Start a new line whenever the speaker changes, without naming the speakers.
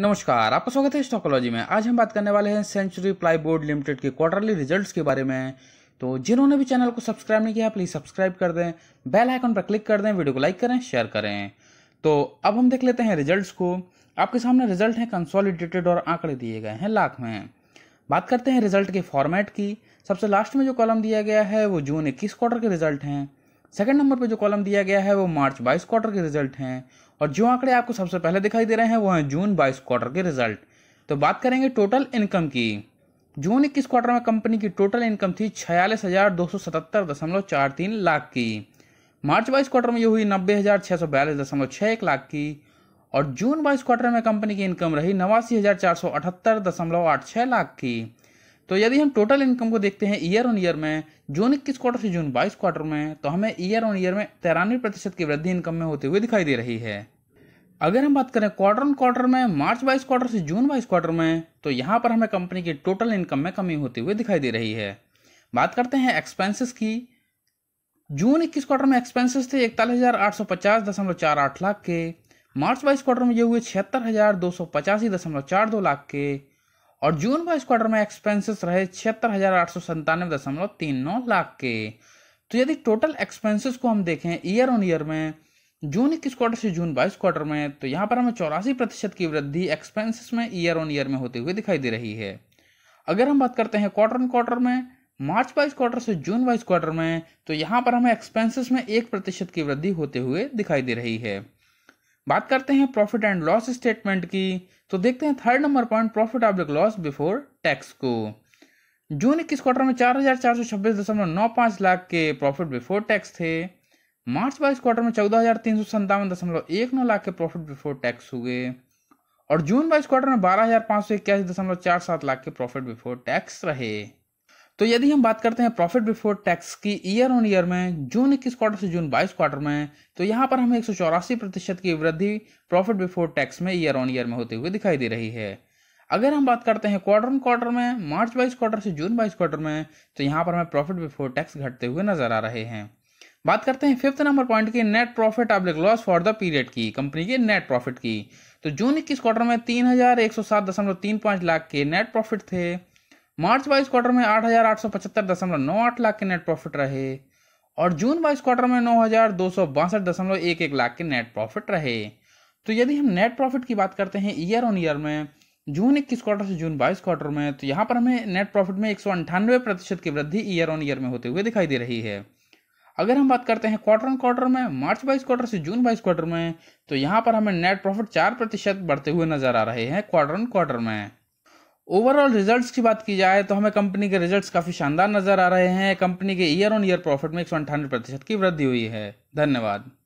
नमस्कार आपका स्वागत है स्टॉकोलॉजी में आज हम बात करने वाले हैं सेंचुरी बोर्ड लिमिटेड के क्वार्टरली रिजल्ट्स के बारे में तो जिन्होंने भी चैनल को सब्सक्राइब नहीं किया प्लीज़ सब्सक्राइब कर दें बेल आइकन पर क्लिक कर दें वीडियो को लाइक करें शेयर करें तो अब हम देख लेते हैं रिजल्ट को आपके सामने रिजल्ट हैं कंसॉलिडेटेड और आंकड़े दिए गए हैं लाख में बात करते हैं रिजल्ट के फॉर्मेट की सबसे लास्ट में जो कॉलम दिया गया है वो जून इक्कीस क्वार्टर के रिजल्ट हैं सेकेंड नंबर पर जो कॉलम दिया गया है वो मार्च बाईस क्वार्टर के रिजल्ट हैं और जो आंकड़े आपको सबसे पहले दिखाई दे रहे हैं वो हैं जून बाईस क्वार्टर के रिजल्ट तो बात करेंगे टोटल इनकम की जून इक्कीस क्वार्टर में कंपनी की टोटल इनकम थी छियालीस हज़ार दो सौ सतहत्तर दशमलव चार तीन लाख की मार्च बाईस क्वार्टर में ये हुई नब्बे हज़ार छः सौ बयालीस दशमलव छः एक लाख की और जून बाईस क्वार्टर में कंपनी की इनकम रही नवासी हज़ार चार सौ अठहत्तर दशमलव आठ छः लाख की तो यदि हम टोटल इनकम को देखते हैं ईयर ऑन ईयर में जून इक्कीस क्वार्टर से जून बाईस क्वार्टर में तो हमें ईयर ऑन ईयर में तिरानवे प्रतिशत की वृद्धि इनकम में होते हुए दिखाई दे रही है अगर हम बात करें क्वार्टर ऑन क्वार्टर में मार्च बाईस क्वार्टर से जून बाईस क्वार्टर में तो यहाँ पर हमें कंपनी की टोटल इनकम में कमी होते हुए दिखाई दे रही है बात करते हैं एक्सपेंसेस की जून इक्कीस क्वार्टर में एक्सपेंसेस थे इकतालीस हज़ार आठ सौ पचास दशमलव चार आठ लाख के मार्च बाईस क्वार्टर में ये हुए छिहत्तर हज़ार दो सौ पचासी दशमलव चार दो लाख के और जून व इस क्वार्टर में एक्सपेंसेस रहे छिहत्तर हजार आठ सौ संतानवे दशमलव तीन नौ लाख के तो यदि टोटल एक्सपेंसेस को हम देखें ईयर ऑन ईयर में जून इक्कीस क्वार्टर से जून बाईस क्वार्टर में तो यहाँ पर हमें चौरासी प्रतिशत की वृद्धि एक्सपेंसेस में ईयर ऑन ईयर में होते हुए दिखाई दे रही है अगर हम बात करते हैं क्वार्टर ऑन क्वार्टर में मार्च बाईस क्वार्टर से जून बाईस क्वार्टर में तो यहाँ पर हमें एक्सपेंसेस में एक प्रतिशत की वृद्धि होते हुए दिखाई दे रही है बात करते हैं प्रॉफिट एंड लॉस स्टेटमेंट की तो देखते हैं third number point profit oblique loss before tax को जून इक्कीस क्वार्टर में चार हजार चार सौ छब्बीस दशमलव नौ पाँच लाख के प्रॉफिट बिफोर टैक्स थे मार्च बाईस क्वार्टर में चौदह हजार तीन सौ संतावन दशमलव एक नौ लाख के प्रॉफिट बिफोर टैक्स हुए और जून बाईस क्वार्टर में बारह हजार पाँच सौ इक्यासी दशमलव चार सात लाख के प्रॉफिट बिफोर टैक्स रहे तो यदि हम बात करते हैं प्रॉफिट बिफोर टैक्स की ईयर ऑन ईयर में जून इक्कीस क्वार्टर से जून बाईस क्वार्टर में तो यहाँ पर हमें एक प्रतिशत की वृद्धि प्रॉफिट बिफोर टैक्स में ईयर ऑन ईयर में होते हुए दिखाई दे रही है अगर हम बात करते हैं क्वार्टर ऑन क्वार्टर में मार्च बाईस क्वार्टर से जून बाईस क्वार्टर में तो यहाँ पर हमें प्रॉफिट बिफोर टैक्स घटते हुए नजर आ रहे हैं बात करते हैं फिफ्थ नंबर पॉइंट की नेट प्रॉफिट आप लॉस फॉर द पीरियड की कंपनी के नेट प्रॉफिट की तो जून इक्कीस क्वार्टर में तीन हजार एक सौ सात दशमलव तीन लाख के नेट प्रॉफिट थे मार्च बाईस क्वार्टर में आठ हजार आठ सौ पचहत्तर दशमलव नौ आठ लाख के नेट प्रॉफिट रहे और जून बाईस क्वार्टर में नौ हजार दो सौ बासठ दशमलव एक एक लाख के नेट प्रॉफिट रहे तो यदि हम नेट प्रॉफिट की बात करते हैं ईयर ऑन ईयर में जून इक्कीस क्वार्टर से जून बाईस क्वार्टर में तो यहाँ पर हमें नेट प्रॉफिट में एक सौ अंठानवे प्रतिशत की वृद्धि ईयर ऑन ईयर में होते हुए दिखाई दे रही है अगर हम बात करते हैं क्वार्टर ऑन क्वार्टर में मार्च बाईस क्वार्टर से जून बाईस क्वार्टर में तो यहाँ पर हमें नेट प्रॉफिट चार प्रतिशत बढ़ते हुए नजर आ रहे हैं क्वार्टर ऑन क्वार्टर में ओवरऑल रिजल्ट्स की बात की जाए तो हमें कंपनी के रिजल्ट्स काफ़ी शानदार नज़र आ रहे हैं कंपनी के ईयर ऑन ईयर प्रॉफिट में एक प्रतिशत की वृद्धि हुई है धन्यवाद